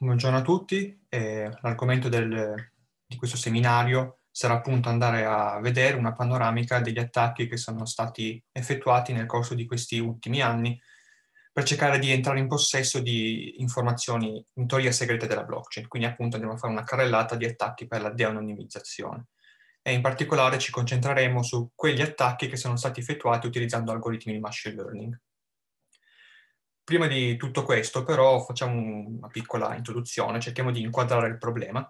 Buongiorno a tutti, eh, l'argomento del, di questo seminario sarà appunto andare a vedere una panoramica degli attacchi che sono stati effettuati nel corso di questi ultimi anni per cercare di entrare in possesso di informazioni in teoria segrete della blockchain, quindi appunto andiamo a fare una carrellata di attacchi per la de-anonimizzazione e in particolare ci concentreremo su quegli attacchi che sono stati effettuati utilizzando algoritmi di machine learning. Prima di tutto questo, però, facciamo una piccola introduzione, cerchiamo di inquadrare il problema.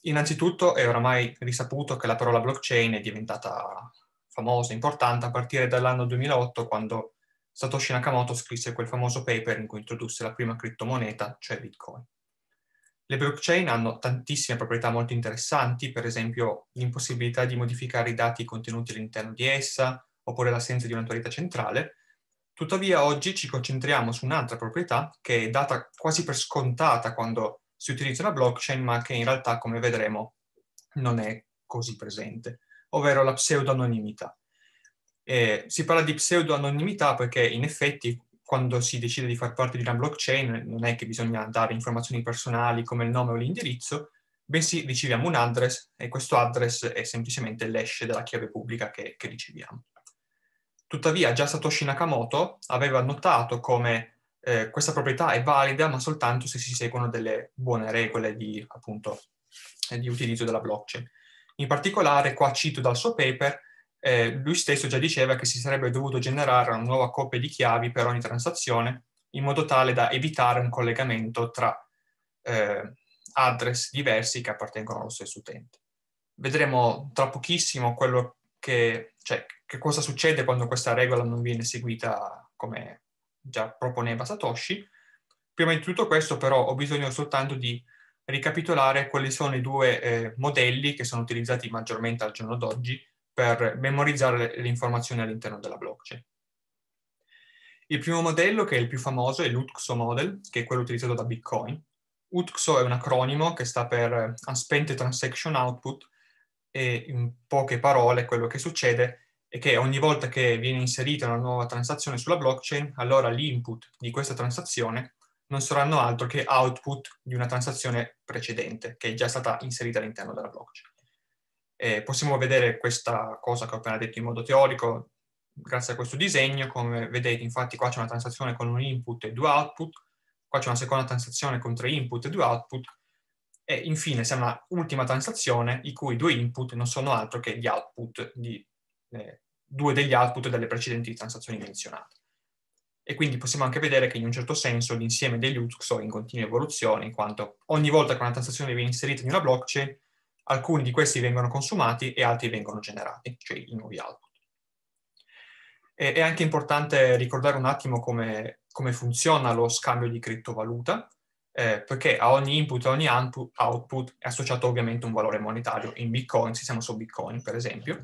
Innanzitutto è oramai risaputo che la parola blockchain è diventata famosa, importante, a partire dall'anno 2008, quando Satoshi Nakamoto scrisse quel famoso paper in cui introdusse la prima criptomoneta, cioè Bitcoin. Le blockchain hanno tantissime proprietà molto interessanti, per esempio l'impossibilità di modificare i dati contenuti all'interno di essa, oppure l'assenza di un'autorità centrale, Tuttavia oggi ci concentriamo su un'altra proprietà che è data quasi per scontata quando si utilizza la blockchain, ma che in realtà, come vedremo, non è così presente, ovvero la pseudononimità. Eh, si parla di pseudononimità perché in effetti quando si decide di far parte di una blockchain non è che bisogna dare informazioni personali come il nome o l'indirizzo, bensì riceviamo un address e questo address è semplicemente l'hash della chiave pubblica che, che riceviamo. Tuttavia già Satoshi Nakamoto aveva notato come eh, questa proprietà è valida ma soltanto se si seguono delle buone regole di, appunto, eh, di utilizzo della blockchain. In particolare, qua cito dal suo paper, eh, lui stesso già diceva che si sarebbe dovuto generare una nuova coppia di chiavi per ogni transazione in modo tale da evitare un collegamento tra eh, address diversi che appartengono allo stesso utente. Vedremo tra pochissimo quello che, cioè, che cosa succede quando questa regola non viene seguita come già proponeva Satoshi. Prima di tutto questo però ho bisogno soltanto di ricapitolare quali sono i due eh, modelli che sono utilizzati maggiormente al giorno d'oggi per memorizzare le informazioni all'interno della blockchain. Il primo modello, che è il più famoso, è l'UTXO model, che è quello utilizzato da Bitcoin. UTXO è un acronimo che sta per eh, Unspent Transaction Output e in poche parole quello che succede e che ogni volta che viene inserita una nuova transazione sulla blockchain, allora l'input di questa transazione non saranno altro che output di una transazione precedente che è già stata inserita all'interno della blockchain. E possiamo vedere questa cosa che ho appena detto in modo teorico grazie a questo disegno, come vedete infatti qua c'è una transazione con un input e due output, qua c'è una seconda transazione con tre input e due output, e infine c'è una ultima transazione i cui due input non sono altro che gli output di eh, due degli output delle precedenti transazioni menzionate. E quindi possiamo anche vedere che in un certo senso l'insieme degli UTXO è in continua evoluzione, in quanto ogni volta che una transazione viene inserita in una blockchain, alcuni di questi vengono consumati e altri vengono generati, cioè i nuovi output. E, è anche importante ricordare un attimo come, come funziona lo scambio di criptovaluta, eh, perché a ogni input e a ogni output è associato ovviamente un valore monetario. In Bitcoin, se siamo su Bitcoin per esempio,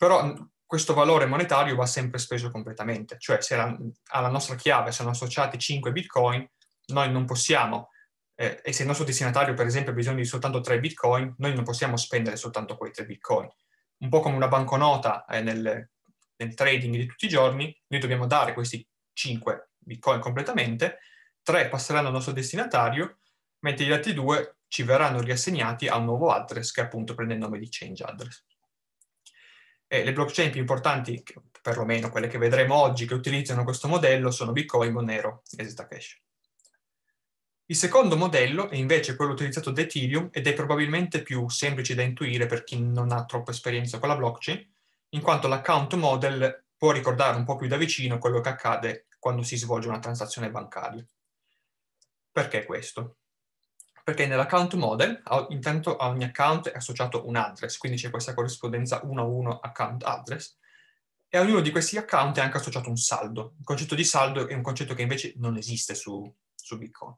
però questo valore monetario va sempre speso completamente, cioè se la, alla nostra chiave sono associati 5 bitcoin, noi non possiamo, eh, e se il nostro destinatario per esempio ha bisogno di soltanto 3 bitcoin, noi non possiamo spendere soltanto quei 3 bitcoin. Un po' come una banconota eh, nel, nel trading di tutti i giorni, noi dobbiamo dare questi 5 bitcoin completamente, 3 passeranno al nostro destinatario, mentre gli altri 2 ci verranno riassegnati a un nuovo address che appunto prende il nome di change address. Eh, le blockchain più importanti, perlomeno quelle che vedremo oggi, che utilizzano questo modello sono Bitcoin, Monero e Zcash. Il secondo modello è invece quello utilizzato da Ethereum ed è probabilmente più semplice da intuire per chi non ha troppa esperienza con la blockchain, in quanto l'account model può ricordare un po' più da vicino quello che accade quando si svolge una transazione bancaria. Perché questo? perché nell'account model intanto a ogni account è associato un address, quindi c'è questa corrispondenza 1 a 1 account address, e a ognuno di questi account è anche associato un saldo. Il concetto di saldo è un concetto che invece non esiste su, su Bitcoin.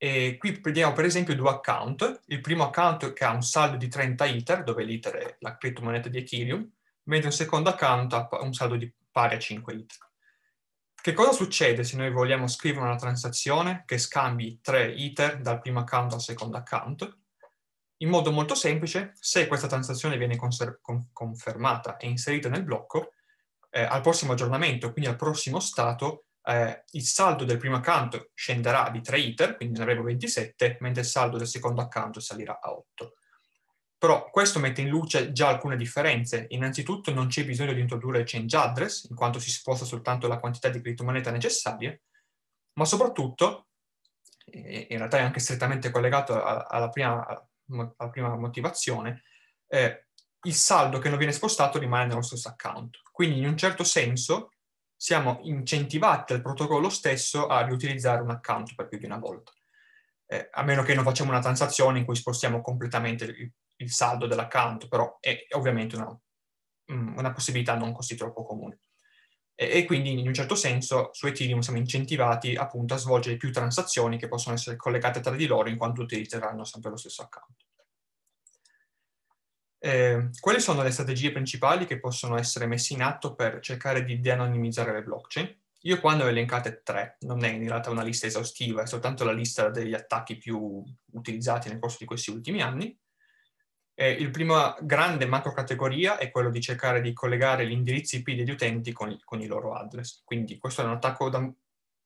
E qui prendiamo per esempio due account, il primo account che ha un saldo di 30 ITER, dove l'ITER è la criptomoneta di Ethereum, mentre il secondo account ha un saldo di pari a 5 ITER. Che cosa succede se noi vogliamo scrivere una transazione che scambi tre ITER dal primo account al secondo account? In modo molto semplice, se questa transazione viene con- confermata e inserita nel blocco, eh, al prossimo aggiornamento, quindi al prossimo stato, eh, il saldo del primo account scenderà di 3 ITER, quindi ne avremo 27, mentre il saldo del secondo account salirà a 8. Però questo mette in luce già alcune differenze. Innanzitutto non c'è bisogno di introdurre change address, in quanto si sposta soltanto la quantità di criptomoneta necessaria, ma soprattutto, in realtà è anche strettamente collegato alla prima, alla prima motivazione, eh, il saldo che non viene spostato rimane nello stesso account. Quindi in un certo senso siamo incentivati dal protocollo stesso a riutilizzare un account per più di una volta. Eh, a meno che non facciamo una transazione in cui spostiamo completamente il il saldo dell'account, però è ovviamente una, mm, una possibilità non così troppo comune. E, e, quindi in un certo senso su Ethereum siamo incentivati appunto a svolgere più transazioni che possono essere collegate tra di loro in quanto utilizzeranno sempre lo stesso account. Eh, quali sono le strategie principali che possono essere messe in atto per cercare di de-anonimizzare le blockchain? Io qua ne ho elencate tre, non è in realtà una lista esaustiva, è soltanto la lista degli attacchi più utilizzati nel corso di questi ultimi anni. Eh, il primo grande macro categoria è quello di cercare di collegare gli indirizzi IP degli utenti con, con i loro address. Quindi questo è un attacco da,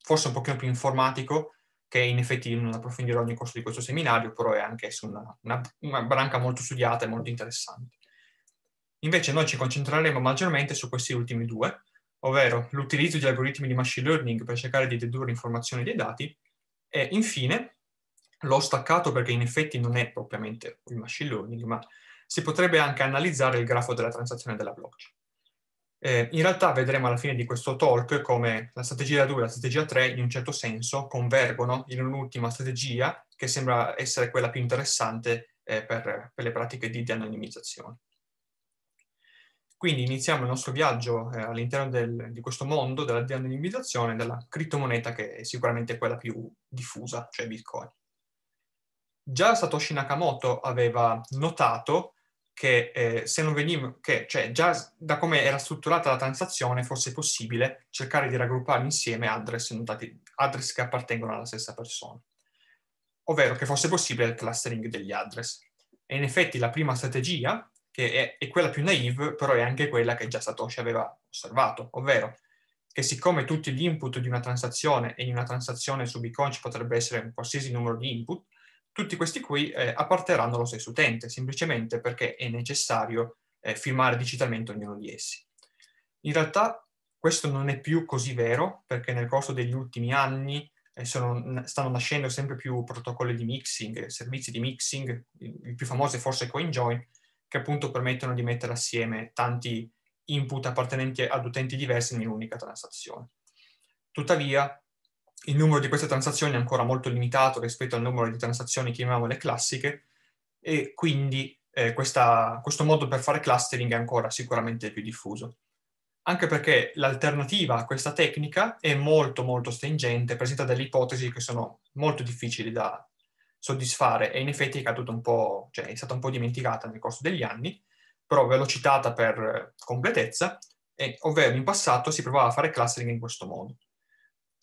forse un pochino più informatico, che in effetti non approfondirò nel corso di questo seminario, però è anche una, una, una branca molto studiata e molto interessante. Invece noi ci concentreremo maggiormente su questi ultimi due, ovvero l'utilizzo di algoritmi di machine learning per cercare di dedurre informazioni dei dati e infine L'ho staccato perché in effetti non è propriamente il machine learning, ma si potrebbe anche analizzare il grafo della transazione della blockchain. Eh, in realtà vedremo alla fine di questo talk come la strategia 2 e la strategia 3 in un certo senso convergono in un'ultima strategia che sembra essere quella più interessante eh, per, per, le pratiche di de-anonimizzazione. Quindi iniziamo il nostro viaggio eh, all'interno di questo mondo della de-anonimizzazione della criptomoneta che è sicuramente quella più diffusa, cioè Bitcoin già Satoshi Nakamoto aveva notato che, eh, se non veniva, che cioè, già da come era strutturata la transazione fosse possibile cercare di raggruppare insieme address, notati, address che appartengono alla stessa persona, ovvero che fosse possibile il clustering degli address. E in effetti la prima strategia, che è, è quella più naive, però è anche quella che già Satoshi aveva osservato, ovvero che siccome tutti gli input di una transazione e in una transazione su Bitcoin ci potrebbe essere un qualsiasi numero di input, tutti questi qui eh, apparterranno allo stesso utente, semplicemente perché è necessario eh, firmare digitalmente ognuno di essi. In realtà questo non è più così vero, perché nel corso degli ultimi anni eh, sono, stanno nascendo sempre più protocolli di mixing, servizi di mixing, il più famoso è forse CoinJoin, che appunto permettono di mettere assieme tanti input appartenenti ad utenti diversi in un'unica transazione. Tuttavia, il numero di queste transazioni è ancora molto limitato rispetto al numero di transazioni che chiamiamole classiche e quindi eh, questa, questo modo per fare clustering è ancora sicuramente più diffuso. Anche perché l'alternativa a questa tecnica è molto molto stringente, presenta delle ipotesi che sono molto difficili da soddisfare e in effetti è, cioè, è stata un po' dimenticata nel corso degli anni, però ve l'ho citata per completezza, e, ovvero in passato si provava a fare clustering in questo modo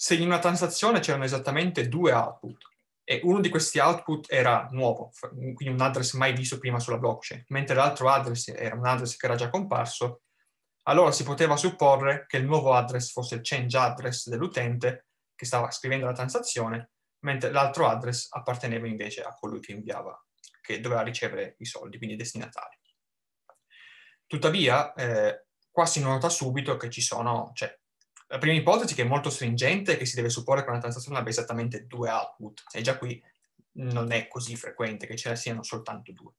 se in una transazione c'erano esattamente due output e uno di questi output era nuovo, quindi un address mai visto prima sulla blockchain, mentre l'altro address era un address che era già comparso, allora si poteva supporre che il nuovo address fosse il change address dell'utente che stava scrivendo la transazione, mentre l'altro address apparteneva invece a colui che inviava, che doveva ricevere i soldi, quindi i destinatari. Tuttavia, eh, qua si nota subito che ci sono, cioè, la prima ipotesi, che è molto stringente, è che si deve supporre che una transazione abbia esattamente due output, e già qui non è così frequente che ce ne siano soltanto due.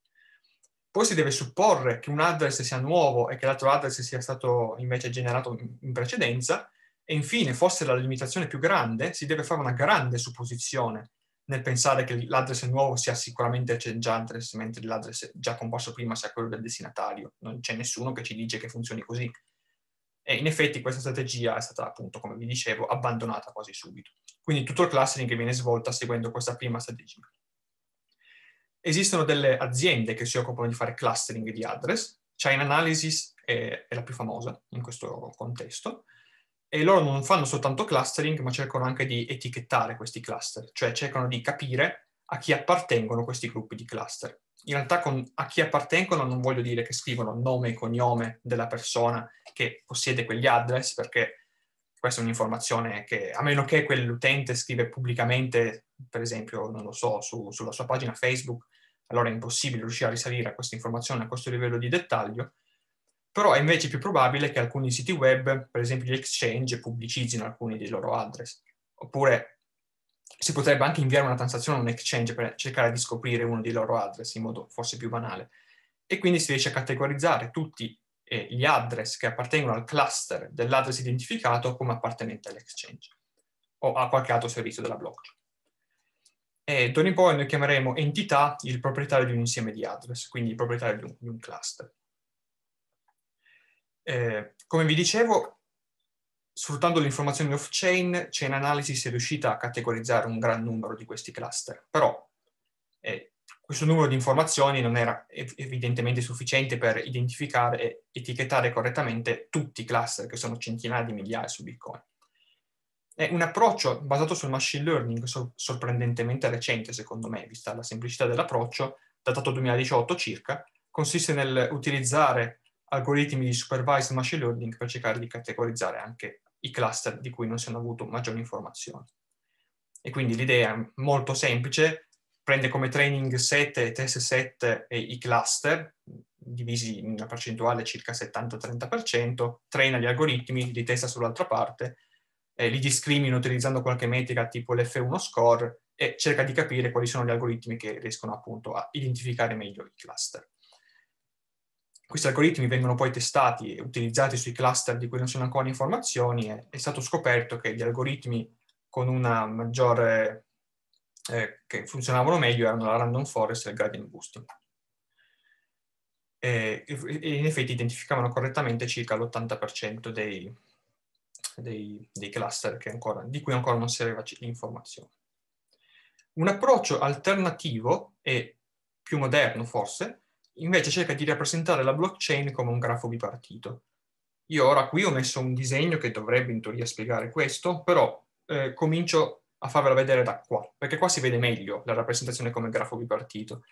Poi si deve supporre che un address sia nuovo e che l'altro address sia stato invece generato in precedenza, e infine, forse la limitazione più grande, si deve fare una grande supposizione nel pensare che l'address nuovo sia sicuramente address, mentre l'address già composto prima sia quello del destinatario. Non c'è nessuno che ci dice che funzioni così. E in effetti questa strategia è stata appunto, come vi dicevo, abbandonata quasi subito. Quindi tutto il clustering viene svolto seguendo questa prima strategia. Esistono delle aziende che si occupano di fare clustering di address. Chain Analysis è, è la più famosa in questo contesto. E loro non fanno soltanto clustering, ma cercano anche di etichettare questi cluster, cioè cercano di capire a chi appartengono questi gruppi di cluster in realtà con, a chi appartengono non voglio dire che scrivono nome e cognome della persona che possiede quegli address, perché questa è un'informazione che, a meno che quell'utente scrive pubblicamente, per esempio, non lo so, su, sulla sua pagina Facebook, allora è impossibile riuscire a risalire a questa informazione a questo livello di dettaglio, però è invece più probabile che alcuni siti web, per esempio gli exchange, pubblicizzino alcuni dei loro address, oppure si potrebbe anche inviare una transazione a un exchange per cercare di scoprire uno dei loro address in modo forse più banale. E quindi si riesce a categorizzare tutti eh, gli address che appartengono al cluster dell'address identificato come appartenente all'exchange o a qualche altro servizio della blockchain. E d'ora in poi noi chiameremo entità il proprietario di un insieme di address, quindi il proprietario di un, di un cluster. Eh, come vi dicevo, Sfruttando le informazioni off-chain, Chain Analysis è riuscita a categorizzare un gran numero di questi cluster, però eh, questo numero di informazioni non era evidentemente sufficiente per identificare e etichettare correttamente tutti i cluster, che sono centinaia di migliaia su Bitcoin. È un approccio basato sul machine learning sorprendentemente recente, secondo me, vista la semplicità dell'approccio, datato 2018 circa, consiste nell'utilizzare algoritmi di supervised machine learning per cercare di categorizzare anche i cluster di cui non si hanno avuto maggiori informazioni. E quindi l'idea è molto semplice, prende come training set e test set i cluster, divisi in una percentuale circa 70-30%, traina gli algoritmi, li testa sull'altra parte, eh, li discrimina utilizzando qualche metrica tipo l'F1 score e cerca di capire quali sono gli algoritmi che riescono appunto a identificare meglio i cluster questi algoritmi vengono poi testati e utilizzati sui cluster di cui non sono ancora informazioni, è, è stato scoperto che gli algoritmi con una maggiore, eh, che funzionavano meglio erano la random forest e il gradient boosting. E, e in effetti identificavano correttamente circa l'80% dei, dei, dei, cluster ancora, di cui ancora non si aveva informazione. Un approccio alternativo e più moderno forse invece cerca di rappresentare la blockchain come un grafo bipartito. Io ora qui ho messo un disegno che dovrebbe in teoria spiegare questo, però eh, comincio a farvela vedere da qua, perché qua si vede meglio la rappresentazione come grafo bipartito.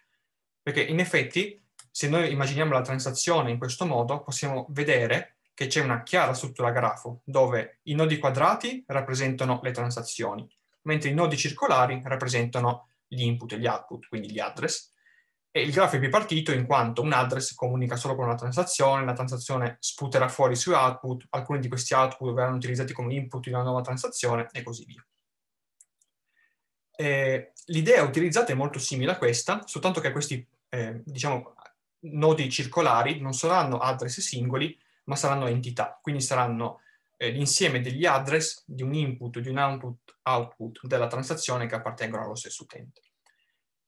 Perché in effetti, se noi immaginiamo la transazione in questo modo, possiamo vedere che c'è una chiara struttura grafo, dove i nodi quadrati rappresentano le transazioni, mentre i nodi circolari rappresentano gli input e gli output, quindi gli address, il grafo è bipartito in quanto un address comunica solo con una transazione, la transazione sputerà fuori i suoi output, alcuni di questi output verranno utilizzati come input di una nuova transazione e così via. Eh, l'idea utilizzata è molto simile a questa, soltanto che questi eh, diciamo, nodi circolari non saranno address singoli, ma saranno entità, quindi saranno eh, l'insieme degli address di un input, di un output, output della transazione che appartengono allo stesso utente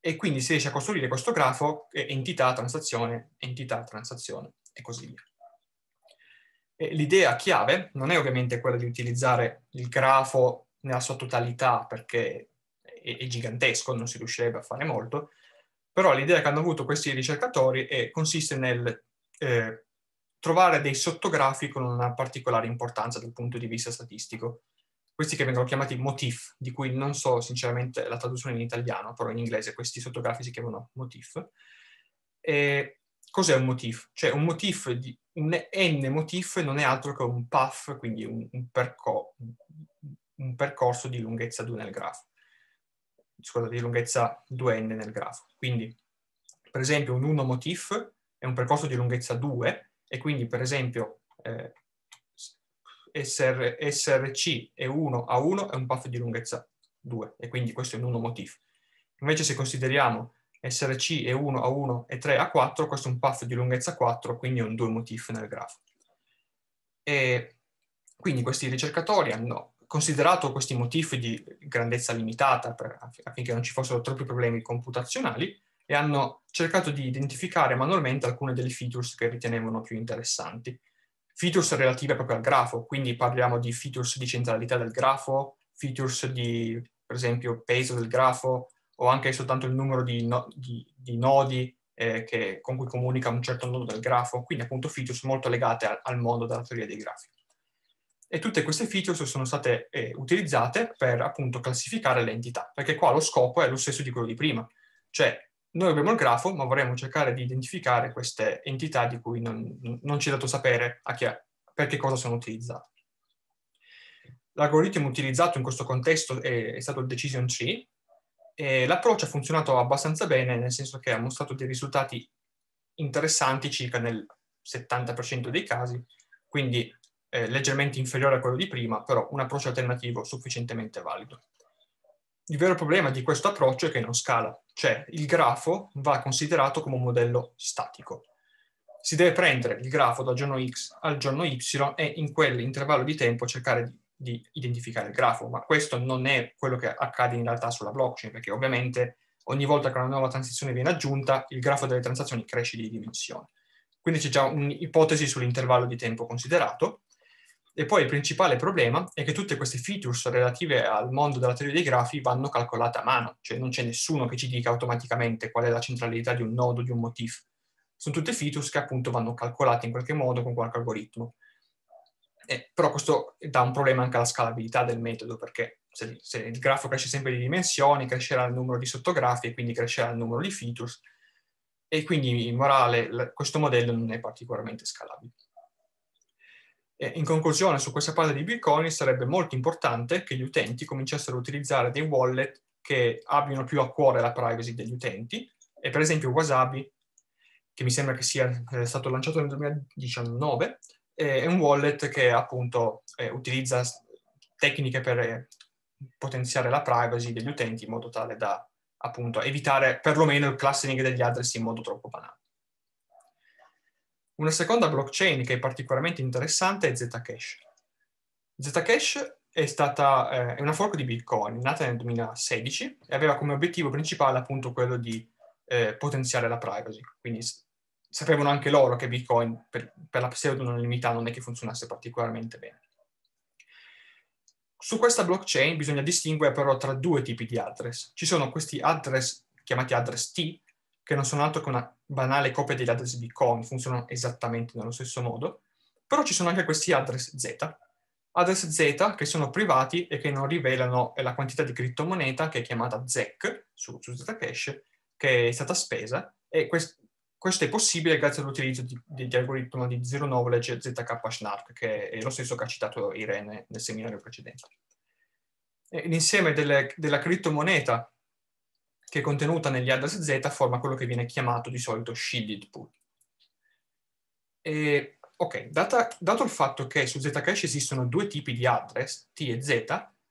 e quindi si riesce a costruire questo grafo entità transazione, entità transazione e così via. l'idea chiave non è ovviamente quella di utilizzare il grafo nella sua totalità perché è, è gigantesco, non si riuscirebbe a fare molto, però l'idea che hanno avuto questi ricercatori è, consiste nel eh, trovare dei sottografi con una particolare importanza dal punto di vista statistico questi che vengono chiamati motif, di cui non so sinceramente la traduzione in italiano, però in inglese questi sottografi si chiamano motif. E cos'è un motif? Cioè un motif, di, un N motif non è altro che un path, quindi un, un, perco, un percorso di lunghezza 2 nel grafo, scusa, di lunghezza 2N nel grafo. Quindi, per esempio, un 1 motif è un percorso di lunghezza 2 e quindi, per esempio, eh, SR, SRC è 1 a 1 è un path di lunghezza 2 e quindi questo è un 1 motif. Invece se consideriamo SRC è 1 a 1 e 3 a 4, questo è un path di lunghezza 4, quindi è un 2 motif nel grafo. E quindi questi ricercatori hanno considerato questi motif di grandezza limitata per, affinché non ci fossero troppi problemi computazionali e hanno cercato di identificare manualmente alcune delle features che ritenevano più interessanti features relative proprio al grafo, quindi parliamo di features di centralità del grafo, features di, per esempio, peso del grafo, o anche soltanto il numero di, no, di, di nodi eh, che, con cui comunica un certo nodo del grafo, quindi appunto features molto legate al, al mondo della teoria dei grafi. E tutte queste features sono state eh, utilizzate per appunto classificare le entità, perché qua lo scopo è lo stesso di quello di prima, cioè noi abbiamo il grafo, ma vorremmo cercare di identificare queste entità di cui non, non ci è dato sapere è, per che cosa sono utilizzate. L'algoritmo utilizzato in questo contesto è, è stato il Decision Tree, e l'approccio ha funzionato abbastanza bene, nel senso che ha mostrato dei risultati interessanti circa nel 70% dei casi, quindi eh, leggermente inferiore a quello di prima, però un approccio alternativo sufficientemente valido. Il vero problema di questo approccio è che non scala, cioè il grafo va considerato come un modello statico. Si deve prendere il grafo dal giorno x al giorno y e in quell'intervallo di tempo cercare di, di, identificare il grafo, ma questo non è quello che accade in realtà sulla blockchain, perché ovviamente ogni volta che una nuova transazione viene aggiunta, il grafo delle transazioni cresce di dimensione. Quindi c'è già un'ipotesi sull'intervallo di tempo considerato, e poi il principale problema è che tutte queste features relative al mondo della teoria dei grafi vanno calcolate a mano, cioè non c'è nessuno che ci dica automaticamente qual è la centralità di un nodo, di un motif. Sono tutte features che appunto vanno calcolate in qualche modo con qualche algoritmo. Eh, però questo dà un problema anche alla scalabilità del metodo, perché se, se, il grafo cresce sempre di dimensioni, crescerà il numero di sottografi e quindi crescerà il numero di features, e quindi in morale questo modello non è particolarmente scalabile in conclusione, su questa parte di Bitcoin sarebbe molto importante che gli utenti cominciassero a utilizzare dei wallet che abbiano più a cuore la privacy degli utenti, e per esempio Wasabi, che mi sembra che sia eh, stato lanciato nel 2019, eh, è un wallet che appunto eh, utilizza tecniche per eh, potenziare la privacy degli utenti in modo tale da appunto evitare perlomeno il clustering degli address in modo troppo banale. Una seconda blockchain che è particolarmente interessante è Zcash. Zcash è stata eh, una fork di Bitcoin, nata nel 2016 e aveva come obiettivo principale appunto quello di eh, potenziare la privacy. Quindi sapevano anche loro che Bitcoin per, per la pseudonanimità non è che funzionasse particolarmente bene. Su questa blockchain bisogna distinguere però tra due tipi di address. Ci sono questi address chiamati address T, che non sono altro che una banale copia degli address Bitcoin, funzionano esattamente nello stesso modo, però ci sono anche questi address Z, address Z che sono privati e che non rivelano la quantità di criptomoneta che è chiamata ZEC su, su Zcash, che è stata spesa, e quest- questo è possibile grazie all'utilizzo di, di, di algoritmo di Zero Knowledge ZK Snark, che è lo stesso che ha citato Irene nel seminario precedente. l'insieme della criptomoneta che è contenuta negli address Z forma quello che viene chiamato di solito shielded pool. E, ok, data, dato il fatto che su Zcash esistono due tipi di address, T e Z,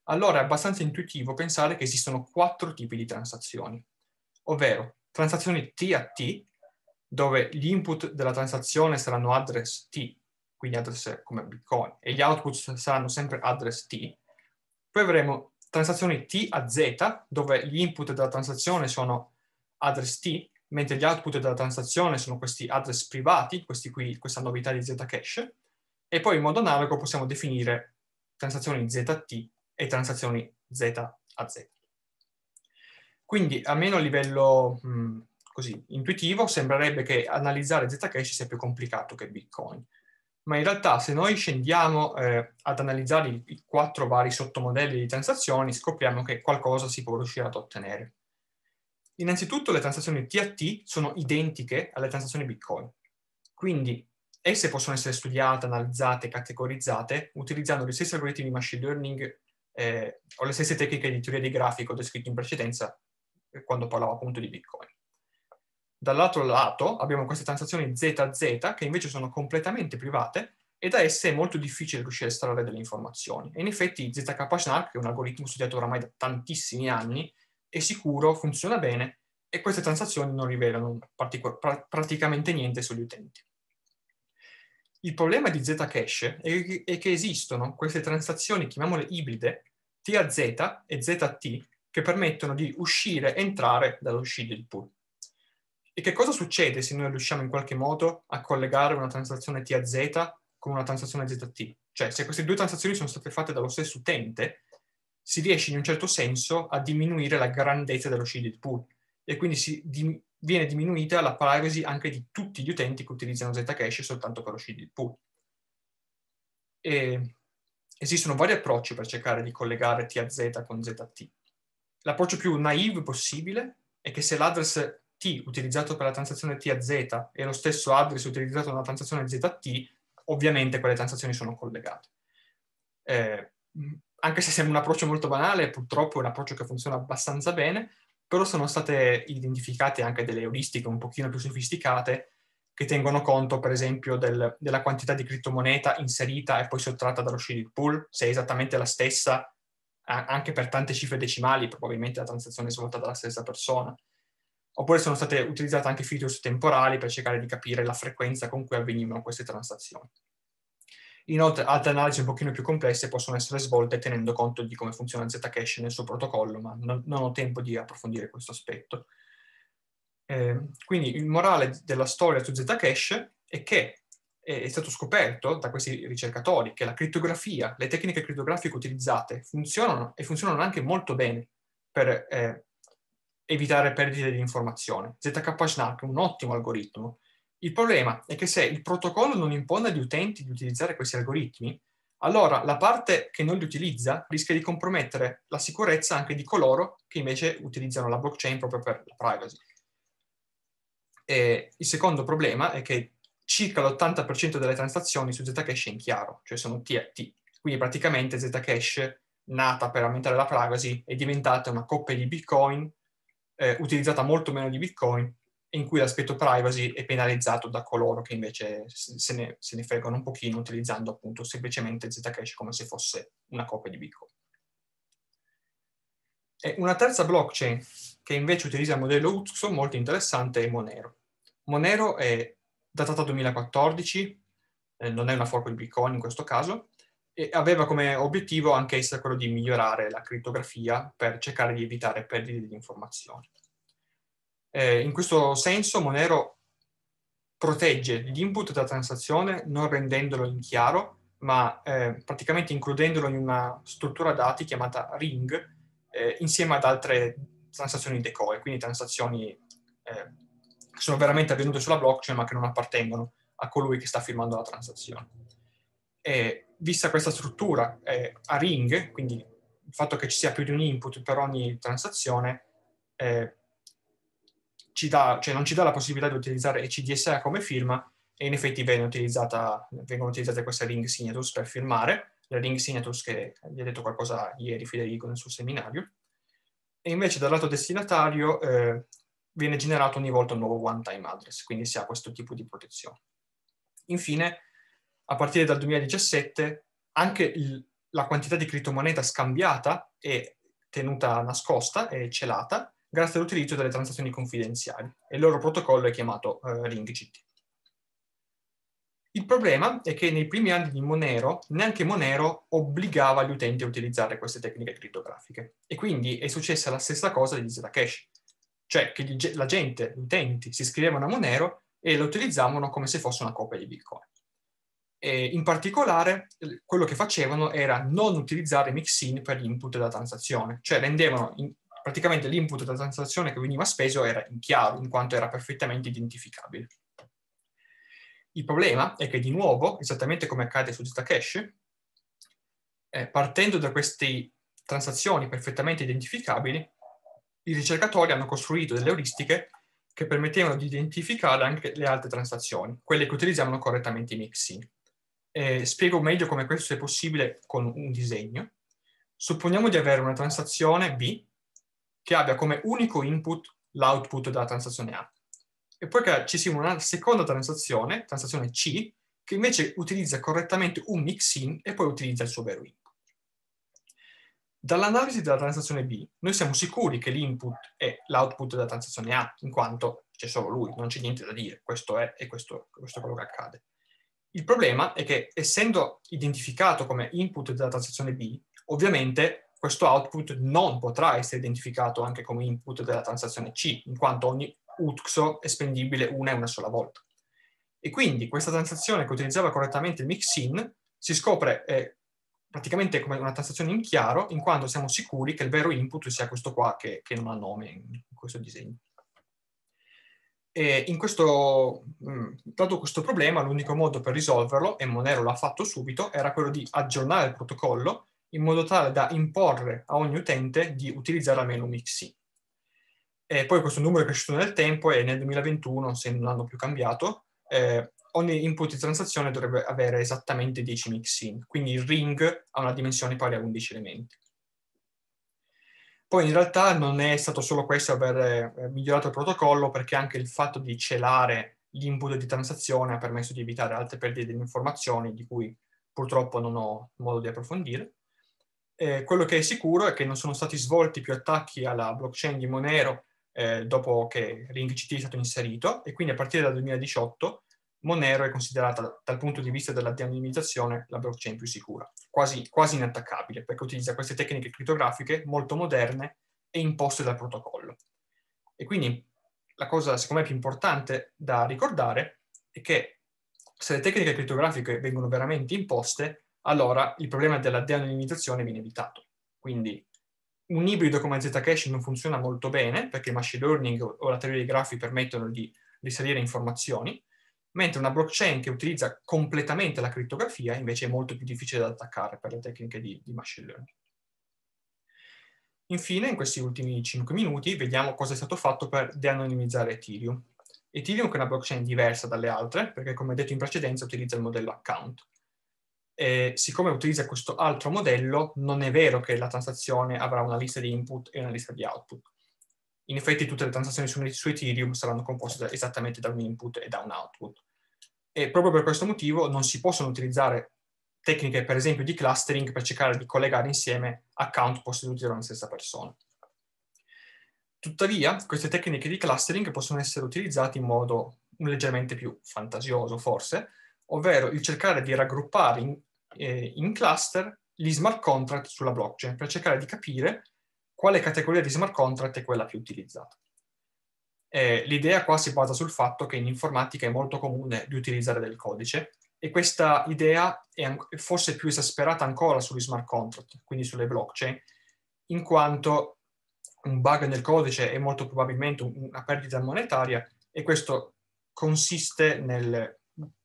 allora è abbastanza intuitivo pensare che esistono quattro tipi di transazioni, ovvero transazioni T a T, dove gli input della transazione saranno address T, quindi address come Bitcoin, e gli output saranno sempre address T. Poi avremo transazioni T a Z, dove gli input della transazione sono address T, mentre gli output della transazione sono questi address privati, questi qui, questa novità di Zcash, e poi in modo analogo possiamo definire transazioni ZT e transazioni Z a Z. Quindi, almeno a livello mh, mm, così intuitivo, sembrerebbe che analizzare Zcash sia più complicato che Bitcoin, ma in realtà se noi scendiamo eh, ad analizzare i, i quattro vari sottomodelli di transazioni, scopriamo che qualcosa si può riuscire ad ottenere. Innanzitutto le transazioni TAT sono identiche alle transazioni Bitcoin, quindi esse possono essere studiate, analizzate, categorizzate utilizzando gli stessi algoritmi di machine learning eh, o le stesse tecniche di teoria di grafico descritte in precedenza eh, quando parlavo appunto di Bitcoin. Dall'altro lato abbiamo queste transazioni ZZ che invece sono completamente private e da esse è molto difficile riuscire a estrarre delle informazioni. E in effetti ZK-SNARK, che è un algoritmo studiato oramai da tantissimi anni, è sicuro, funziona bene e queste transazioni non rivelano partic- pra- praticamente niente sugli utenti. Il problema di Zcash è, è che esistono queste transazioni, chiamiamole ibride, TAZ e ZT, che permettono di uscire e entrare dall'uscita del pool. E che cosa succede se noi riusciamo in qualche modo a collegare una transazione T a Z con una transazione ZT? Cioè, se queste due transazioni sono state fatte dallo stesso utente, si riesce in un certo senso a diminuire la grandezza dello shielded pool e quindi di- viene diminuita la privacy anche di tutti gli utenti che utilizzano Zcash soltanto per lo shielded pool. E esistono vari approcci per cercare di collegare T a Z con ZT. L'approccio più naive possibile è che se l'address T utilizzato per la transazione T a Z e lo stesso address utilizzato nella transazione Z a T, ovviamente quelle transazioni sono collegate. Eh, anche se sembra un approccio molto banale, purtroppo è un approccio che funziona abbastanza bene, però sono state identificate anche delle euristiche un pochino più sofisticate che tengono conto, per esempio, del, della quantità di criptomoneta inserita e poi sottratta dallo shaded pool, se è esattamente la stessa, anche per tante cifre decimali, probabilmente la transazione è svolta dalla stessa persona oppure sono state utilizzate anche features temporali per cercare di capire la frequenza con cui avvenivano queste transazioni. Inoltre, altre analisi un pochino più complesse possono essere svolte tenendo conto di come funziona Zcash nel suo protocollo, ma non, non ho tempo di approfondire questo aspetto. Eh, quindi il morale della storia su Zcash è che è stato scoperto da questi ricercatori che la crittografia, le tecniche crittografiche utilizzate funzionano e funzionano anche molto bene per eh, evitare perdite di informazione. ZK Snark è un ottimo algoritmo. Il problema è che se il protocollo non impone agli utenti di utilizzare questi algoritmi, allora la parte che non li utilizza rischia di compromettere la sicurezza anche di coloro che invece utilizzano la blockchain proprio per la privacy. E il secondo problema è che circa l'80% delle transazioni su Zcash è in chiaro, cioè sono TFT. Quindi praticamente Zcash, nata per aumentare la privacy, è diventata una coppia di Bitcoin eh, utilizzata molto meno di Bitcoin, in cui l'aspetto privacy è penalizzato da coloro che invece se ne, se ne fregano un pochino utilizzando appunto semplicemente Zcash come se fosse una copia di Bitcoin. E una terza blockchain che invece utilizza il modello UXO molto interessante è Monero. Monero è datata 2014, eh, non è una fork di Bitcoin in questo caso, aveva come obiettivo anch'essa quello di migliorare la crittografia per cercare di evitare perdite di informazioni. Eh, in questo senso Monero protegge l'input della transazione non rendendolo in chiaro, ma eh, praticamente includendolo in una struttura dati chiamata ring eh, insieme ad altre transazioni decoe, quindi transazioni eh, che sono veramente avvenute sulla blockchain ma che non appartengono a colui che sta firmando la transazione. E vista questa struttura eh, a ring, quindi il fatto che ci sia più di un input per ogni transazione, eh, ci dà, cioè non ci dà la possibilità di utilizzare ECDSA come firma e in effetti vengono utilizzate queste ring signatures per firmare, le ring signatures che vi ha detto qualcosa ieri Federico nel suo seminario, e invece dal lato destinatario eh, viene generato ogni volta un nuovo one-time address, quindi si ha questo tipo di protezione. Infine, a partire dal 2017 anche il, la quantità di criptomoneta scambiata è tenuta nascosta e celata grazie all'utilizzo delle transazioni confidenziali e il loro protocollo è chiamato eh, RingCT. Il problema è che nei primi anni di Monero neanche Monero obbligava gli utenti a utilizzare queste tecniche criptografiche e quindi è successa la stessa cosa di Zcash, cioè che la gente, gli utenti, si iscrivevano a Monero e lo utilizzavano come se fosse una copia di Bitcoin. E in particolare, quello che facevano era non utilizzare mixin per l'input della transazione, cioè rendevano in, praticamente l'input della transazione che veniva speso era in chiaro, in quanto era perfettamente identificabile. Il problema è che di nuovo, esattamente come accade su Zcash, eh, partendo da queste transazioni perfettamente identificabili, i ricercatori hanno costruito delle euristiche che permettevano di identificare anche le altre transazioni, quelle che utilizzavano correttamente i mixin. Eh, spiego meglio come questo è possibile con un disegno. Supponiamo di avere una transazione B che abbia come unico input l'output della transazione A. E poi che ci sia una seconda transazione, transazione C, che invece utilizza correttamente un mix-in e poi utilizza il suo vero input. Dall'analisi della transazione B, noi siamo sicuri che l'input è l'output della transazione A, in quanto c'è solo lui, non c'è niente da dire, questo è e questo, questo è quello che accade. Il problema è che essendo identificato come input della transazione B, ovviamente questo output non potrà essere identificato anche come input della transazione C, in quanto ogni UTXO è spendibile una e una sola volta. E quindi questa transazione che utilizzava correttamente il mixin si scopre eh, praticamente come una transazione in chiaro, in quanto siamo sicuri che il vero input sia questo qua che, che non ha nome in questo disegno. E in questo, dato mm, questo problema, l'unico modo per risolverlo, e Monero l'ha fatto subito, era quello di aggiornare il protocollo in modo tale da imporre a ogni utente di utilizzare almeno un Mixi. E poi questo numero è cresciuto nel tempo e nel 2021, se non hanno più cambiato, eh, ogni input di transazione dovrebbe avere esattamente 10 mixin, quindi il ring ha una dimensione pari a 11 elementi. Poi in realtà non è stato solo questo aver eh, migliorato il protocollo, perché anche il fatto di celare l'input di transazione ha permesso di evitare altre perdite di informazioni di cui purtroppo non ho modo di approfondire. Eh, quello che è sicuro è che non sono stati svolti più attacchi alla blockchain di Monero eh, dopo che RingCT è stato inserito e quindi a partire dal 2018 Monero è considerata dal punto di vista della de-anonimizzazione la blockchain più sicura, quasi, quasi inattaccabile, perché utilizza queste tecniche criptografiche molto moderne e imposte dal protocollo. E quindi la cosa, secondo me, più importante da ricordare è che se le tecniche criptografiche vengono veramente imposte, allora il problema della de-anonimizzazione viene evitato. Quindi un ibrido come Zcash non funziona molto bene, perché il machine learning o la teoria dei grafi permettono di risalire informazioni, mentre una blockchain che utilizza completamente la criptografia invece è molto più difficile da attaccare per le tecniche di, di machine learning. Infine, in questi ultimi 5 minuti, vediamo cosa è stato fatto per de-anonimizzare Ethereum. Ethereum è una blockchain diversa dalle altre, perché come detto in precedenza utilizza il modello account. E, siccome utilizza questo altro modello, non è vero che la transazione avrà una lista di input e una lista di output. In effetti tutte le transazioni su, Ethereum saranno composte esattamente da un input e da un output. E proprio per questo motivo non si possono utilizzare tecniche, per esempio, di clustering per cercare di collegare insieme account posseduti da una stessa persona. Tuttavia, queste tecniche di clustering possono essere utilizzate in modo leggermente più fantasioso, forse, ovvero il cercare di raggruppare in, eh, in cluster gli smart contract sulla blockchain per cercare di capire quale categoria di smart contract è quella più utilizzata. Eh, l'idea qua si basa sul fatto che in informatica è molto comune di utilizzare del codice e questa idea è forse più esasperata ancora sugli smart contract, quindi sulle blockchain, in quanto un bug nel codice è molto probabilmente una perdita monetaria e questo consiste nel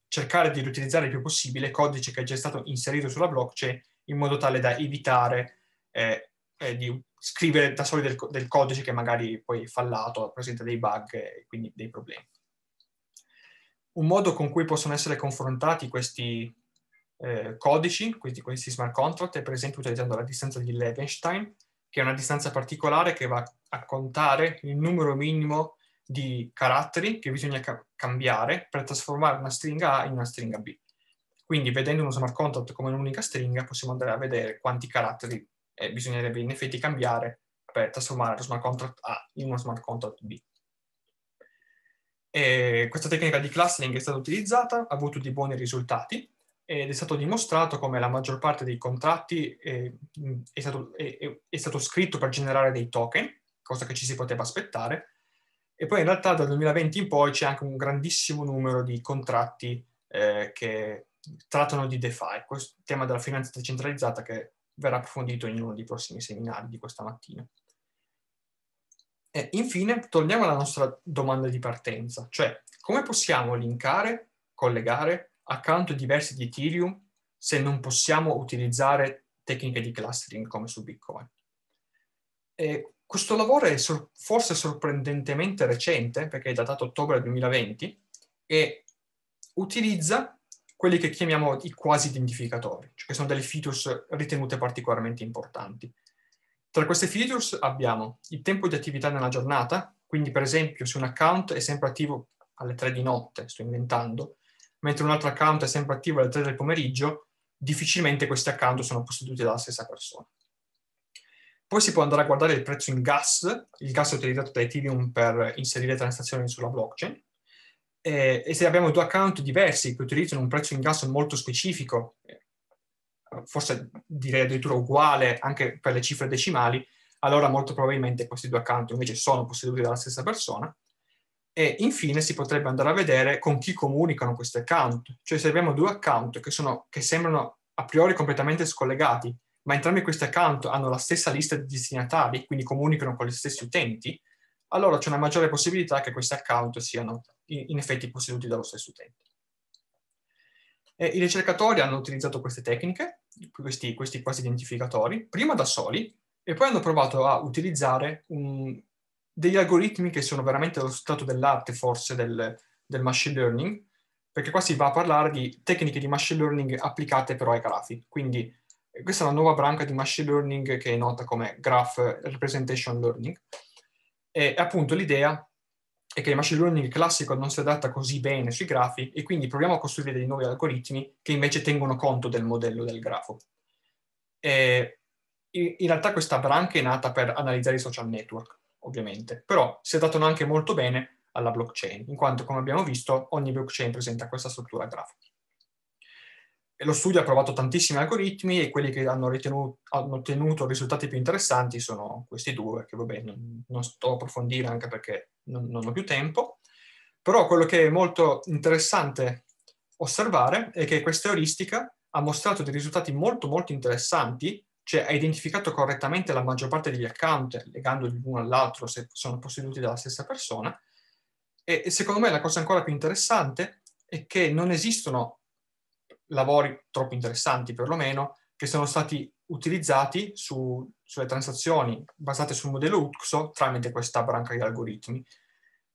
cercare di riutilizzare il più possibile codice che è già stato inserito sulla blockchain in modo tale da evitare eh, eh, di scrivere da soli del, del codice che magari poi è fallato, presenta dei bug e quindi dei problemi. Un modo con cui possono essere confrontati questi eh, codici, questi, questi, smart contract, è per esempio utilizzando la distanza di Levenstein, che è una distanza particolare che va a contare il numero minimo di caratteri che bisogna ca cambiare per trasformare una stringa A in una stringa B. Quindi vedendo uno smart contract come un'unica stringa possiamo andare a vedere quanti caratteri eh, bisognerebbe in effetti cambiare per trasformare lo smart contract A in uno smart contract B. E questa tecnica di clustering è stata utilizzata, ha avuto dei buoni risultati ed è stato dimostrato come la maggior parte dei contratti è, eh, è, stato, è, è stato scritto per generare dei token, cosa che ci si poteva aspettare, e poi in realtà dal 2020 in poi c'è anche un grandissimo numero di contratti eh, che trattano di DeFi, questo tema della finanza decentralizzata che verrà approfondito in uno dei prossimi seminari di questa mattina. E infine, torniamo alla nostra domanda di partenza, cioè come possiamo linkare, collegare account diversi di Ethereum se non possiamo utilizzare tecniche di clustering come su Bitcoin. E questo lavoro è sor- forse sorprendentemente recente, perché è datato ottobre 2020, e utilizza quelli che chiamiamo i quasi identificatori, cioè che sono delle features ritenute particolarmente importanti. Tra queste features abbiamo il tempo di attività nella giornata, quindi per esempio se un account è sempre attivo alle 3 di notte, sto inventando, mentre un altro account è sempre attivo alle 3 del pomeriggio, difficilmente questi account sono posseduti dalla stessa persona. Poi si può andare a guardare il prezzo in gas, il gas utilizzato da Ethereum per inserire transazioni sulla blockchain, eh, e se abbiamo due account diversi che utilizzano un prezzo in gas molto specifico, eh, forse direi addirittura uguale anche per le cifre decimali, allora molto probabilmente questi due account invece sono posseduti dalla stessa persona. E infine si potrebbe andare a vedere con chi comunicano questi account, cioè se abbiamo due account che, sono, che sembrano a priori completamente scollegati, ma entrambi questi account hanno la stessa lista di destinatari, quindi comunicano con gli stessi utenti, allora c'è una maggiore possibilità che questi account siano in effetti posseduti dallo stesso utente. Eh, I ricercatori hanno utilizzato queste tecniche, questi, questi quasi identificatori, prima da soli e poi hanno provato a utilizzare un, degli algoritmi che sono veramente lo stato dell'arte forse del, del machine learning, perché qua si va a parlare di tecniche di machine learning applicate però ai grafi. Quindi eh, questa è una nuova branca di machine learning che è nota come graph representation learning. E appunto l'idea è che il machine learning classico non si adatta così bene sui grafi e quindi proviamo a costruire dei nuovi algoritmi che invece tengono conto del modello del grafo. E in realtà questa branca è nata per analizzare i social network, ovviamente, però si adattano anche molto bene alla blockchain, in quanto, come abbiamo visto, ogni blockchain presenta questa struttura grafica. E lo studio ha provato tantissimi algoritmi e quelli che hanno, ritenuto, hanno ottenuto risultati più interessanti sono questi due, che vabbè non, non sto approfondire anche perché non, non ho più tempo, però quello che è molto interessante osservare è che questa euristica ha mostrato dei risultati molto molto interessanti, cioè ha identificato correttamente la maggior parte degli account, legandoli l'uno all'altro se sono posseduti dalla stessa persona, e secondo me la cosa ancora più interessante è che non esistono lavori troppo interessanti perlomeno che sono stati utilizzati su sulle transazioni basate sul modello UXO tramite questa branca di algoritmi.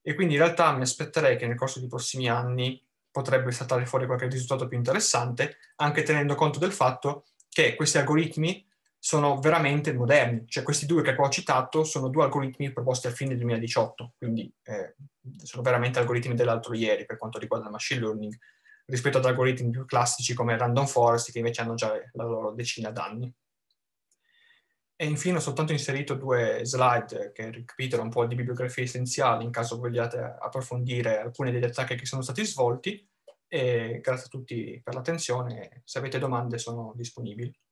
E quindi in realtà mi aspetterei che nel corso dei prossimi anni potrebbe saltare fuori qualche risultato più interessante, anche tenendo conto del fatto che questi algoritmi sono veramente moderni, cioè questi due che qua ho citato sono due algoritmi proposti a fine 2018, quindi eh, sono veramente algoritmi dell'altro ieri per quanto riguarda il machine learning, rispetto ad algoritmi più classici come Random Forest che invece hanno già la loro decina d'anni. E infine ho soltanto inserito due slide che ricapitolano un po' di bibliografia essenziale in caso vogliate approfondire alcune degli attacchi che sono stati svolti. E grazie a tutti per l'attenzione. Se avete domande sono disponibili.